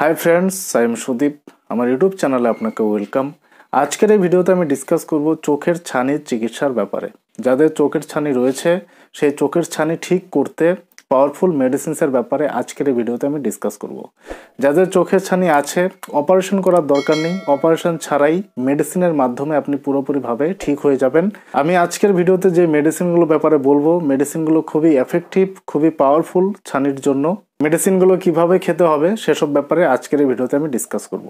High friends I am Sudip আমার YouTube চ্যানেলে আপনাকে ওয়েলকাম আজকের এই ভিডিওতে আমি ডিসকাস করব চোখের ছানির চিকিৎসার ব্যাপারে যাদের চোখের ছানি রয়েছে সেই চোখের ছানি ঠিক করতে পাওয়ারফুল মেডিসিনসের ব্যাপারে আজকের এই ভিডিওতে আমি ডিসকাস করব। যাদের চোখের ছানি আছে অপারেশন করার দরকার নেই অপারেশন ছাড়াই মেডিসিনের মাধ্যমে আপনি পুরোপুরিভাবে ঠিক হয়ে যাবেন আমি আজকের ভিডিওতে যে মেডিসিনগুলো ব্যাপারে বলবো মেডিসিনগুলো খুবই এফেক্টিভ খুবই পাওয়ারফুল ছানির জন্য মেডিসিনগুলো কিভাবে খেতে হবে সেসব ব্যাপারে আজকের এই ভিডিওতে আমি ডিসকাস করব।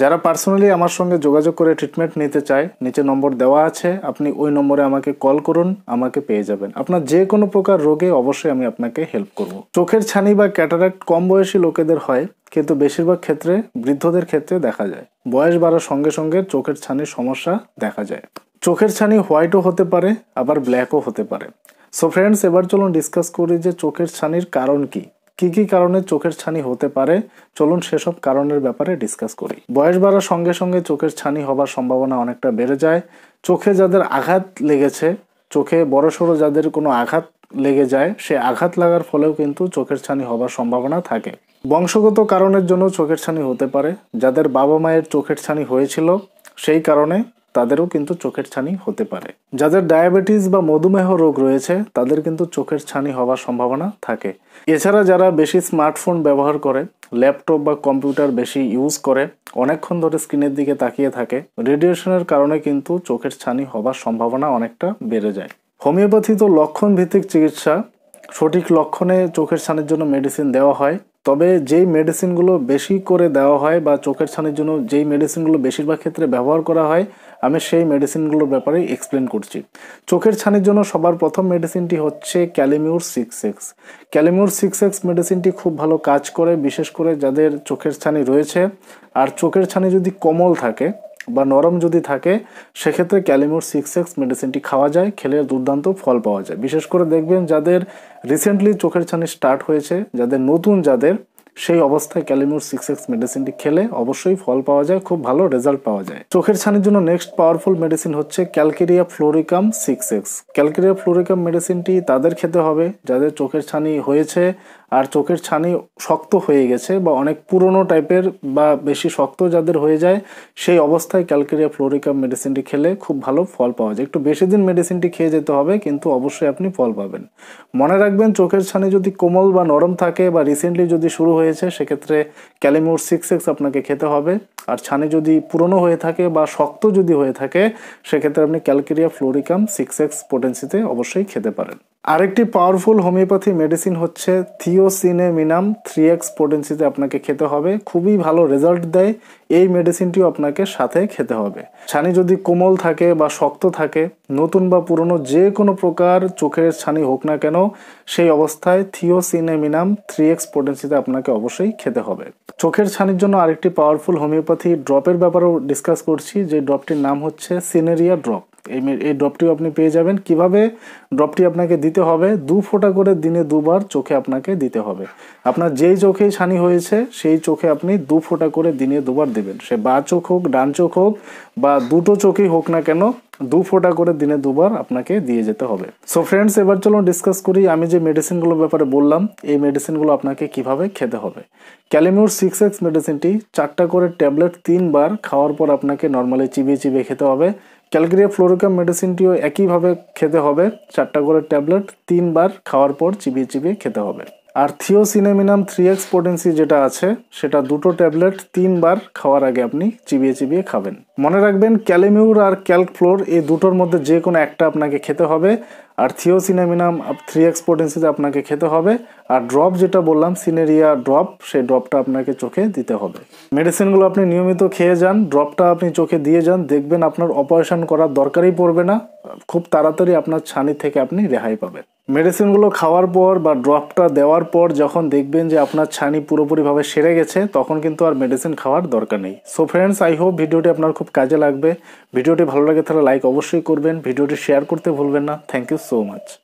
যারা পার্সোনালি আমার সঙ্গে যোগাযোগ করে ট্রিটমেন্ট নিতে চায় নিচে নম্বর দেওয়া আছে আপনি ওই নম্বরে আমাকে কল করুন আমাকে পেয়ে যাবেন আপনার যে কোনো প্রকার রোগে অবশ্যই আমি আপনাকে হেল্প করব চোখের ছানি বা ক্যাটারাক্ট কম বয়সী লোকেদের হয় কিন্তু বেশিরভাগ ক্ষেত্রে বৃদ্ধদের ক্ষেত্রে দেখা যায় বয়স বাড়ার সঙ্গে সঙ্গে চোখের ছানির সমস্যা দেখা যায় চোখের ছানি হোয়াইটও হতে পারে আবার ব্ল্যাকও হতে পারে সো ফ্রেন্ডস এবার চলুন ডিসকাস করি যে চোখের ছানির কারণ কি কি কি কারণে চোখের ছানি হতে পারে চলুন সেসব কারণের ব্যাপারে ডিসকাস করি বয়স বাড়ার সঙ্গে সঙ্গে চোখের ছানি হবার সম্ভাবনা অনেকটা বেড়ে যায় চোখে যাদের আঘাত লেগেছে চোখে বড়সড় যাদের কোনো আঘাত লেগে যায় সে আঘাত লাগার ফলেও কিন্তু চোখের ছানি হবার সম্ভাবনা থাকে বংশগত কারণের জন্য চোখের ছানি হতে পারে যাদের বাবা মায়ের চোখের ছানি হয়েছিল সেই কারণে তাদেরও কিন্তু চোখের ছানি হতে পারে যাদের ডায়াবেটিস বা মধুমেহ রোগ রয়েছে তাদের কিন্তু চোখের ছানি হওয়ার সম্ভাবনা থাকে এছাড়া যারা বেশি স্মার্টফোন ব্যবহার করে ল্যাপটপ বা কম্পিউটার বেশি ইউজ করে অনেকক্ষণ ধরে স্ক্রিনের দিকে তাকিয়ে থাকে রেডিয়েশনের কারণে কিন্তু চোখের ছানি হওয়ার সম্ভাবনা অনেকটা বেড়ে যায় হোমিওপ্যাথি তো লক্ষণ ভিত্তিক চিকিৎসা সঠিক লক্ষণে চোখের ছানির জন্য মেডিসিন দেওয়া হয় তবে যেই মেডিসিনগুলো বেশি করে দেওয়া হয় বা চোখের ছানির জন্য যেই মেডিসিনগুলো বেশিরভাগ ক্ষেত্রে ব্যবহার করা হয় আমি সেই মেডিসিনগুলোর ব্যাপারে এক্সপ্লেন করছি চোখের ছানির জন্য সবার প্রথম মেডিসিনটি হচ্ছে Kali mur six X Kali mur six X মেডিসিনটি খুব ভালো কাজ করে বিশেষ করে যাদের চোখের ছানি রয়েছে আর চোখের ছানি যদি কোমল থাকে বা নরম যদি থাকে সেক্ষেত্রে ক্যালিমোর সিক্স এক্স মেডিসিনটি খাওয়া যায় খেলে দুর্দান্ত ফল পাওয়া যায় বিশেষ করে দেখবেন যাদের রিসেন্টলি চোখের ছানি স্টার্ট হয়েছে যাদের নতুন যাদের সেই অবস্থায় ক্যালিমোর সিক্স এক্স মেডিসিনটি খেলে অবশ্যই ফল পাওয়া যায় খুব ভালো রেজাল্ট পাওয়া যায় চোখের ছানির জন্য নেক্সট পাওয়ারফুল মেডিসিন হচ্ছে Calcarea fluoricum six X Calcarea fluoricum মেডিসিনটি তাদের খেতে হবে যাদের চোখের ছানি হয়েছে আর চোখের ছানি শক্ত হয়ে গেছে বা অনেক পুরনো টাইপের বা বেশি শক্ত যাদের হয়ে যায় সেই অবস্থায় ক্যালকেরিয়া ফ্লোরিকা মেডিসিনটি খেলে খুব ভালো ফল পাওয়া যায় একটু বেশি দিন মেডিসিনটি খেয়ে যেতে হবে কিন্তু অবশ্যই আপনি ফল পাবেন মনে রাখবেন চোখের ছানি যদি কোমল বা নরম থাকে বা রিসেন্টলি যদি শুরু হয়েছে সেক্ষেত্রে ক্যালিমোর সিক্স এক্স আপনাকে খেতে হবে আর ছানি যদি পুরনো হয়ে থাকে বা শক্ত যদি হয়ে থাকে সেক্ষেত্রে আপনি ক্যালকেরিয়া ফ্লোরিকাম সিক্স এক্স পোটেন্সিতে অবশ্যই খেতে পারেন আরেকটি পাওয়ারফুল হোমিওপ্যাথি মেডিসিন হচ্ছে থিওসিনেমিনাম থ্রি এক্স পোটেন্সিতে আপনাকে খেতে হবে খুবই ভালো রেজাল্ট দেয় এই মেডিসিনটিও আপনাকে সাথে খেতে হবে ছানি যদি কোমল থাকে বা শক্ত থাকে নতুন বা পুরনো যে কোনো প্রকার চোখের ছানি হোক না কেন সেই অবস্থায় থিওসিনেমিনাম থ্রি এক্স পোটেন্সিতে আপনাকে অবশ্যই খেতে হবে চোখের ছানির জন্য আরেকটি পাওয়ারফুল হোমিওপ্যাথি ড্রপের ব্যাপারেও ডিসকাস করছি যে ড্রপটির নাম হচ্ছে সিনেরিয়া ড্রপ এই ড্রপটিও আপনি পেয়ে যাবেন কিভাবে ড্রপটি আপনাকে দিতে হবে দু ফোঁটা করে দিনে দুবার চোখে আপনাকে দিতে হবে আপনার যেই চোখেই ছানি হয়েছে সেই চোখে আপনি দু ফোঁটা করে দিনে দুবার দেবেন সে বা চোখ হোক ডান চোখ হোক বা দুটো চোখেই হোক না কেন দু ফোঁটা করে দিনে দুবার আপনাকে দিয়ে যেতে হবে সো ফ্রেন্ডস এবার চলুন ডিসকাস করি আমি যে মেডিসিনগুলোর ব্যাপারে বললাম এই মেডিসিনগুলো আপনাকে কিভাবে খেতে হবে ক্যালিমিউর সিক্স এক্স মেডিসিনটি চারটা করে ট্যাবলেট তিনবার খাওয়ার পর আপনাকে নর্মালি চিবিয়ে চিবিয়ে খেতে হবে ক্যালগ্রিয়া ফ্লোরোকা মেডিসিনটিও একইভাবে খেতে হবে চারটা করে ট্যাবলেট তিনবার খাওয়ার পর চিবিয়ে চিবিয়ে খেতে হবে আর থিওসিনেমিনাম থ্রি এক্স পোটেন্সি যেটা আছে সেটা দুটো ট্যাবলেট তিনবার খাওয়ার আগে আপনি চিবিয়ে চিবিয়ে খাবেন মনে রাখবেন ক্যালেমিউর আর ক্যালকফ্লোর এই দুটোর মধ্যে যে কোনো একটা আপনাকে খেতে হবে আর থিওসিনেমিনাম থ্রি এক্স পোটেন্সিতে আপনাকে খেতে হবে আর ড্রপ যেটা বললাম সিনেরিয়া ড্রপ সেই ড্রপটা আপনাকে চোখে দিতে হবে মেডিসিনগুলো আপনি নিয়মিত খেয়ে যান ড্রপটা আপনি চোখে দিয়ে যান দেখবেন আপনার অপারেশন করার দরকারই পড়বে না খুব তাড়াতাড়ি আপনার ছানি থেকে আপনি রেহাই পাবেন মেডিসিনগুলো খাওয়ার পর বা ড্রপটা দেওয়ার পর যখন দেখবেন যে আপনার ছানি পুরোপুরিভাবে সেরে গেছে তখন কিন্তু আর মেডিসিন খাওয়ার দরকার নেই সো ফ্রেন্ডস আই হোপ ভিডিওটি আপনার খুব কাজে লাগবে ভিডিওটি ভালো লাগে তাহলে লাইক অবশ্যই করবেন ভিডিওটি শেয়ার করতে ভুলবেন না থ্যাংক ইউ সো মাচ